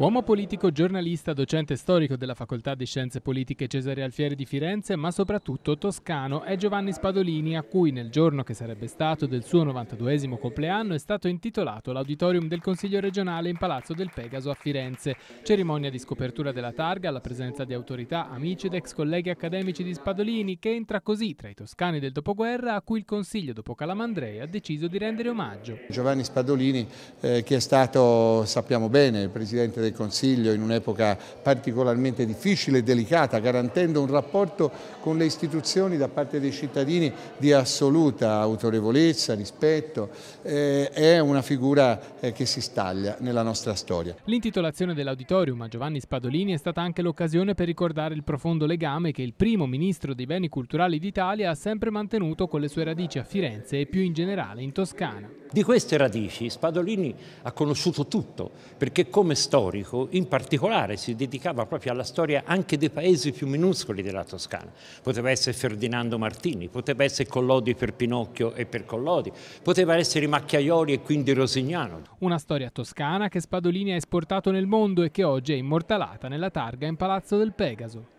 Uomo politico, giornalista, docente storico della Facoltà di Scienze Politiche Cesare Alfieri di Firenze, ma soprattutto toscano, è Giovanni Spadolini, a cui nel giorno che sarebbe stato del suo 92 compleanno è stato intitolato l'auditorium del Consiglio regionale in Palazzo del Pegaso a Firenze. Cerimonia di scopertura della targa alla presenza di autorità, amici ed ex colleghi accademici di Spadolini, che entra così tra i toscani del dopoguerra a cui il Consiglio dopo Calamandrei ha deciso di rendere omaggio. Giovanni Spadolini, eh, che è stato, sappiamo bene, il presidente del del Consiglio in un'epoca particolarmente difficile e delicata, garantendo un rapporto con le istituzioni da parte dei cittadini di assoluta autorevolezza, rispetto, eh, è una figura eh, che si staglia nella nostra storia. L'intitolazione dell'auditorium a Giovanni Spadolini è stata anche l'occasione per ricordare il profondo legame che il primo ministro dei beni culturali d'Italia ha sempre mantenuto con le sue radici a Firenze e più in generale in Toscana. Di queste radici Spadolini ha conosciuto tutto, perché come storia storico, in particolare si dedicava proprio alla storia anche dei paesi più minuscoli della Toscana. Poteva essere Ferdinando Martini, poteva essere Collodi per Pinocchio e per Collodi, poteva essere Macchiaioli e quindi Rosignano. Una storia toscana che Spadolini ha esportato nel mondo e che oggi è immortalata nella targa in Palazzo del Pegaso.